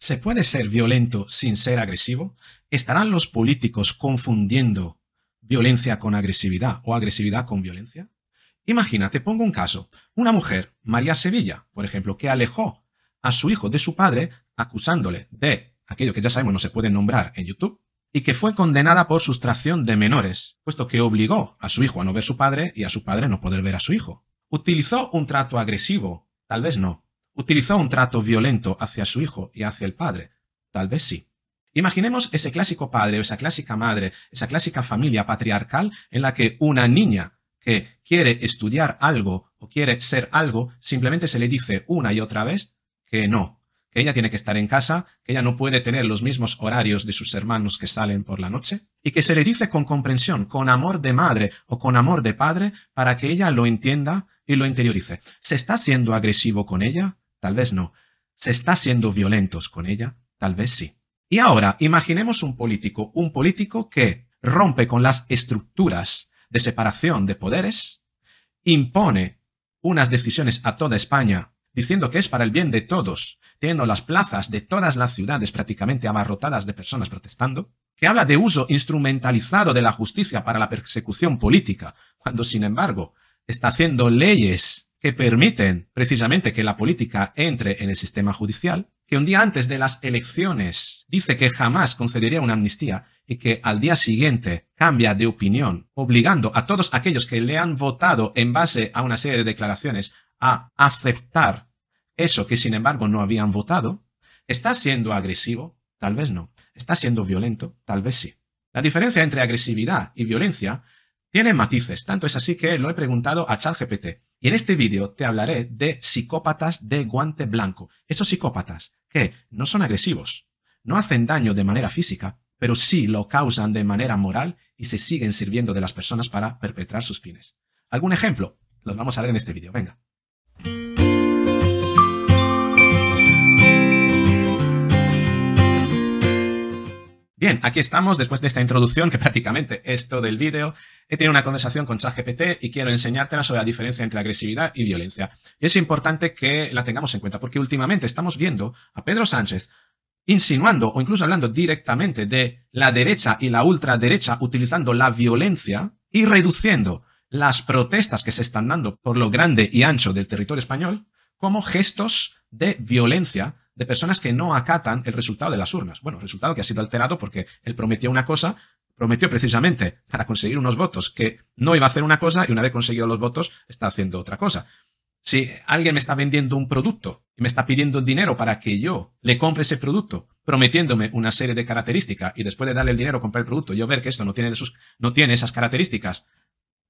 ¿Se puede ser violento sin ser agresivo? ¿Estarán los políticos confundiendo violencia con agresividad o agresividad con violencia? Imagínate, pongo un caso. Una mujer, María Sevilla, por ejemplo, que alejó a su hijo de su padre acusándole de aquello que ya sabemos no se puede nombrar en YouTube, y que fue condenada por sustracción de menores, puesto que obligó a su hijo a no ver a su padre y a su padre no poder ver a su hijo. ¿Utilizó un trato agresivo? Tal vez no. ¿Utilizó un trato violento hacia su hijo y hacia el padre? Tal vez sí. Imaginemos ese clásico padre o esa clásica madre, esa clásica familia patriarcal en la que una niña que quiere estudiar algo o quiere ser algo, simplemente se le dice una y otra vez que no, que ella tiene que estar en casa, que ella no puede tener los mismos horarios de sus hermanos que salen por la noche, y que se le dice con comprensión, con amor de madre o con amor de padre, para que ella lo entienda y lo interiorice. ¿Se está siendo agresivo con ella? tal vez no. ¿Se está siendo violentos con ella? Tal vez sí. Y ahora, imaginemos un político, un político que rompe con las estructuras de separación de poderes, impone unas decisiones a toda España, diciendo que es para el bien de todos, teniendo las plazas de todas las ciudades prácticamente abarrotadas de personas protestando, que habla de uso instrumentalizado de la justicia para la persecución política, cuando sin embargo está haciendo leyes que permiten precisamente que la política entre en el sistema judicial, que un día antes de las elecciones dice que jamás concedería una amnistía y que al día siguiente cambia de opinión, obligando a todos aquellos que le han votado en base a una serie de declaraciones a aceptar eso que sin embargo no habían votado, ¿está siendo agresivo? Tal vez no. ¿Está siendo violento? Tal vez sí. La diferencia entre agresividad y violencia tiene matices, tanto es así que lo he preguntado a ChatGPT. Y en este vídeo te hablaré de psicópatas de guante blanco. Esos psicópatas que no son agresivos, no hacen daño de manera física, pero sí lo causan de manera moral y se siguen sirviendo de las personas para perpetrar sus fines. ¿Algún ejemplo? Los vamos a ver en este vídeo. Venga. Bien, aquí estamos después de esta introducción, que prácticamente es todo el vídeo. He tenido una conversación con ChatGPT y quiero enseñártela sobre la diferencia entre agresividad y violencia. es importante que la tengamos en cuenta, porque últimamente estamos viendo a Pedro Sánchez insinuando o incluso hablando directamente de la derecha y la ultraderecha utilizando la violencia y reduciendo las protestas que se están dando por lo grande y ancho del territorio español como gestos de violencia de personas que no acatan el resultado de las urnas. Bueno, resultado que ha sido alterado porque él prometió una cosa, prometió precisamente para conseguir unos votos que no iba a hacer una cosa y una vez conseguido los votos está haciendo otra cosa. Si alguien me está vendiendo un producto y me está pidiendo dinero para que yo le compre ese producto, prometiéndome una serie de características y después de darle el dinero comprar el producto, yo ver que esto no tiene, no tiene esas características,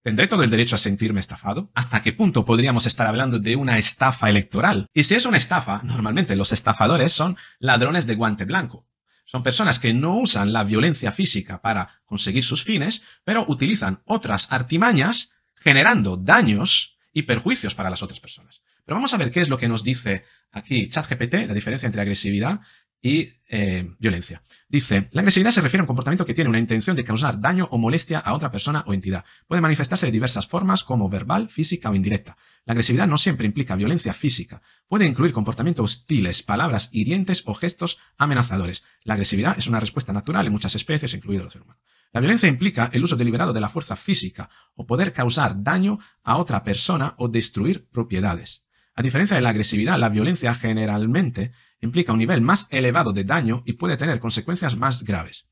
¿Tendré todo el derecho a sentirme estafado? ¿Hasta qué punto podríamos estar hablando de una estafa electoral? Y si es una estafa, normalmente los estafadores son ladrones de guante blanco. Son personas que no usan la violencia física para conseguir sus fines, pero utilizan otras artimañas generando daños y perjuicios para las otras personas. Pero vamos a ver qué es lo que nos dice aquí ChatGPT, la diferencia entre agresividad y eh, violencia. Dice, la agresividad se refiere a un comportamiento que tiene una intención de causar daño o molestia a otra persona o entidad. Puede manifestarse de diversas formas como verbal, física o indirecta. La agresividad no siempre implica violencia física. Puede incluir comportamientos hostiles, palabras hirientes o gestos amenazadores. La agresividad es una respuesta natural en muchas especies, incluido los ser humano. La violencia implica el uso deliberado de la fuerza física o poder causar daño a otra persona o destruir propiedades. A diferencia de la agresividad, la violencia generalmente implica un nivel más elevado de daño y puede tener consecuencias más graves.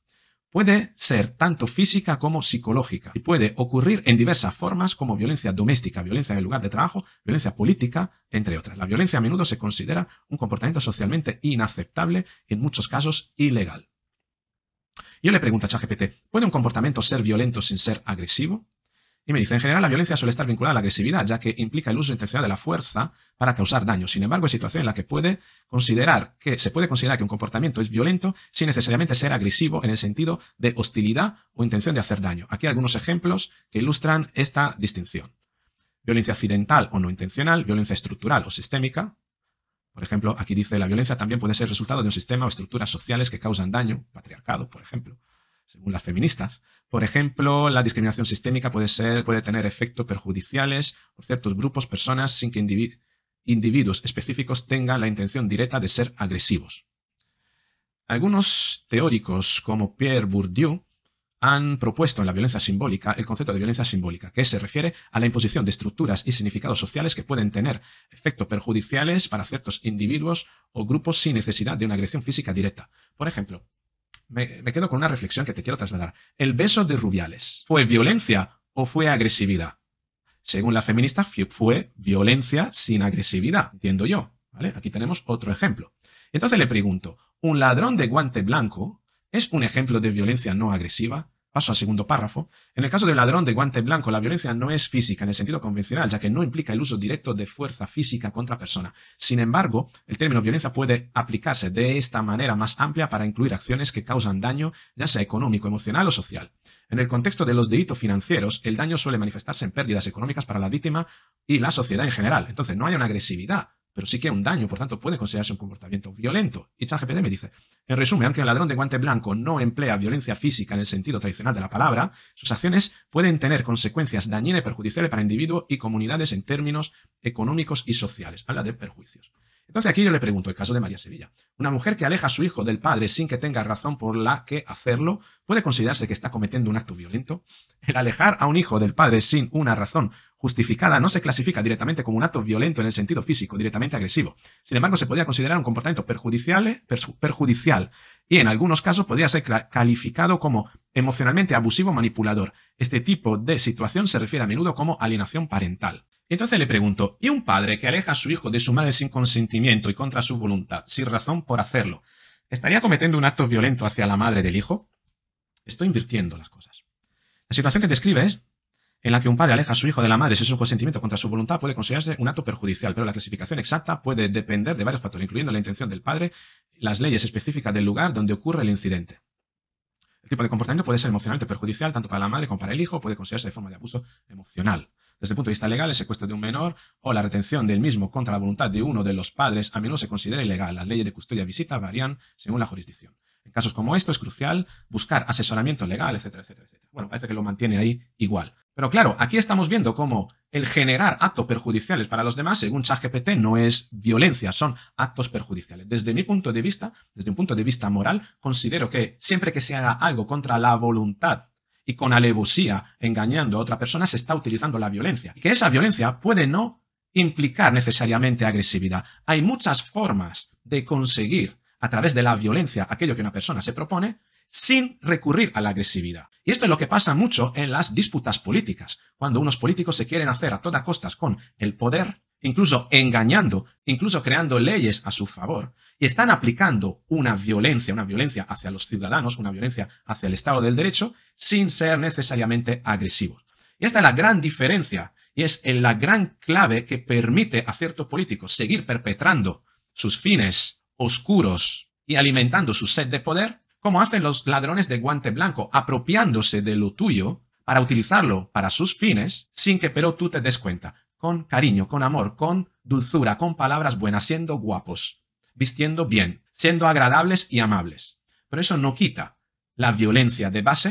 Puede ser tanto física como psicológica y puede ocurrir en diversas formas como violencia doméstica, violencia en el lugar de trabajo, violencia política, entre otras. La violencia a menudo se considera un comportamiento socialmente inaceptable y en muchos casos ilegal. Yo le pregunto a ChatGPT, ¿puede un comportamiento ser violento sin ser agresivo? Y me dice, en general la violencia suele estar vinculada a la agresividad, ya que implica el uso intencional de la fuerza para causar daño. Sin embargo, hay situaciones en las que puede considerar que se puede considerar que un comportamiento es violento sin necesariamente ser agresivo en el sentido de hostilidad o intención de hacer daño. Aquí hay algunos ejemplos que ilustran esta distinción. Violencia accidental o no intencional, violencia estructural o sistémica. Por ejemplo, aquí dice, la violencia también puede ser resultado de un sistema o estructuras sociales que causan daño, patriarcado, por ejemplo según las feministas. Por ejemplo, la discriminación sistémica puede, ser, puede tener efectos perjudiciales por ciertos grupos, personas, sin que individuos específicos tengan la intención directa de ser agresivos. Algunos teóricos, como Pierre Bourdieu, han propuesto en la violencia simbólica el concepto de violencia simbólica, que se refiere a la imposición de estructuras y significados sociales que pueden tener efectos perjudiciales para ciertos individuos o grupos sin necesidad de una agresión física directa. Por ejemplo, me, quedo con una reflexión que te quiero trasladar. ¿El beso de Rubiales fue violencia o fue agresividad? Según la feminista, fue violencia sin agresividad, entiendo yo. Aquí tenemos otro ejemplo. Entonces le pregunto, ¿un ladrón de guante blanco es un ejemplo de violencia no agresiva? Paso al segundo párrafo. En el caso del ladrón de guante blanco, la violencia no es física en el sentido convencional, ya que no implica el uso directo de fuerza física contra persona. Sin embargo, el término violencia puede aplicarse de esta manera más amplia para incluir acciones que causan daño, ya sea económico, emocional o social. En el contexto de los delitos financieros, el daño suele manifestarse en pérdidas económicas para la víctima y la sociedad en general. Entonces, no hay una agresividad pero sí que un daño, por tanto puede considerarse un comportamiento violento. Y ChatGPT me dice, en resumen, aunque el ladrón de guante blanco no emplea violencia física en el sentido tradicional de la palabra, sus acciones pueden tener consecuencias dañinas y perjudiciales para individuos y comunidades en términos económicos y sociales. Habla de perjuicios. Entonces aquí yo le pregunto el caso de María Sevilla. Una mujer que aleja a su hijo del padre sin que tenga razón por la que hacerlo, ¿puede considerarse que está cometiendo un acto violento? El alejar a un hijo del padre sin una razón justificada no se clasifica directamente como un acto violento en el sentido físico, directamente agresivo. Sin embargo, se podría considerar un comportamiento perjudicial, perjudicial y en algunos casos podría ser calificado como emocionalmente abusivo manipulador. Este tipo de situación se refiere a menudo como alienación parental. Entonces le pregunto, ¿y un padre que aleja a su hijo de su madre sin consentimiento y contra su voluntad, sin razón por hacerlo, estaría cometiendo un acto violento hacia la madre del hijo? Estoy invirtiendo las cosas. La situación que describe es en la que un padre aleja a su hijo de la madre sin su consentimiento contra su voluntad puede considerarse un acto perjudicial, pero la clasificación exacta puede depender de varios factores, incluyendo la intención del padre, las leyes específicas del lugar donde ocurre el incidente. El tipo de comportamiento puede ser emocionalmente perjudicial tanto para la madre como para el hijo, puede considerarse de forma de abuso emocional. Desde el punto de vista legal, el secuestro de un menor o la retención del mismo contra la voluntad de uno de los padres a menudo se considera ilegal. Las leyes de custodia y visita varían según la jurisdicción. En casos como esto es crucial buscar asesoramiento legal, etcétera, etcétera, etcétera. Bueno, parece que lo mantiene ahí igual. Pero claro, aquí estamos viendo cómo el generar actos perjudiciales para los demás, según ChatGPT, no es violencia, son actos perjudiciales. Desde mi punto de vista, desde un punto de vista moral, considero que siempre que se haga algo contra la voluntad y con alevosía, engañando a otra persona, se está utilizando la violencia. Y que esa violencia puede no implicar necesariamente agresividad. Hay muchas formas de conseguir a través de la violencia aquello que una persona se propone sin recurrir a la agresividad. Y esto es lo que pasa mucho en las disputas políticas, cuando unos políticos se quieren hacer a toda costas con el poder incluso engañando, incluso creando leyes a su favor. Y están aplicando una violencia, una violencia hacia los ciudadanos, una violencia hacia el Estado del Derecho, sin ser necesariamente agresivos. Y esta es la gran diferencia y es la gran clave que permite a ciertos políticos seguir perpetrando sus fines oscuros y alimentando su sed de poder, como hacen los ladrones de guante blanco, apropiándose de lo tuyo para utilizarlo para sus fines sin que pero tú te des cuenta, con cariño, con amor, con dulzura, con palabras buenas, siendo guapos, vistiendo bien, siendo agradables y amables. Pero eso no quita la violencia de base,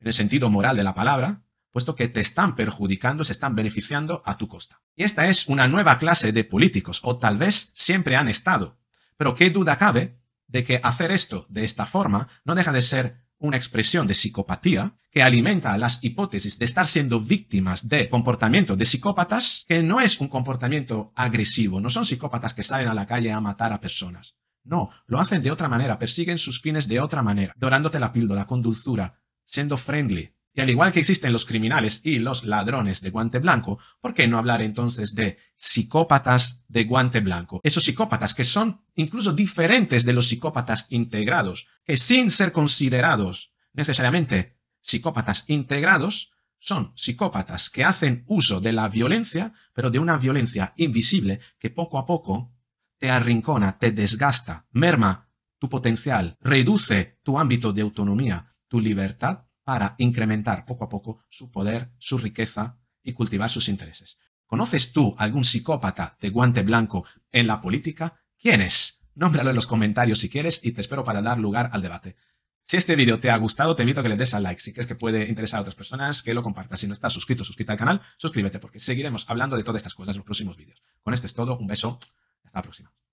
en el sentido moral de la palabra, puesto que te están perjudicando, se están beneficiando a tu costa. Y esta es una nueva clase de políticos, o tal vez siempre han estado. Pero qué duda cabe de que hacer esto de esta forma no deja de ser una expresión de psicopatía que alimenta las hipótesis de estar siendo víctimas de comportamiento de psicópatas, que no es un comportamiento agresivo, no son psicópatas que salen a la calle a matar a personas. No, lo hacen de otra manera, persiguen sus fines de otra manera, dorándote la píldora con dulzura, siendo friendly, y al igual que existen los criminales y los ladrones de guante blanco, ¿por qué no hablar entonces de psicópatas de guante blanco? Esos psicópatas que son incluso diferentes de los psicópatas integrados, que sin ser considerados necesariamente psicópatas integrados, son psicópatas que hacen uso de la violencia, pero de una violencia invisible que poco a poco te arrincona, te desgasta, merma tu potencial, reduce tu ámbito de autonomía, tu libertad para incrementar poco a poco su poder, su riqueza y cultivar sus intereses. ¿Conoces tú algún psicópata de guante blanco en la política? ¿Quién es? Nómbralo en los comentarios si quieres y te espero para dar lugar al debate. Si este vídeo te ha gustado, te invito a que le des a like. Si crees que puede interesar a otras personas, que lo compartas. Si no estás suscrito, suscríbete al canal, suscríbete porque seguiremos hablando de todas estas cosas en los próximos vídeos. Con esto es todo, un beso, hasta la próxima.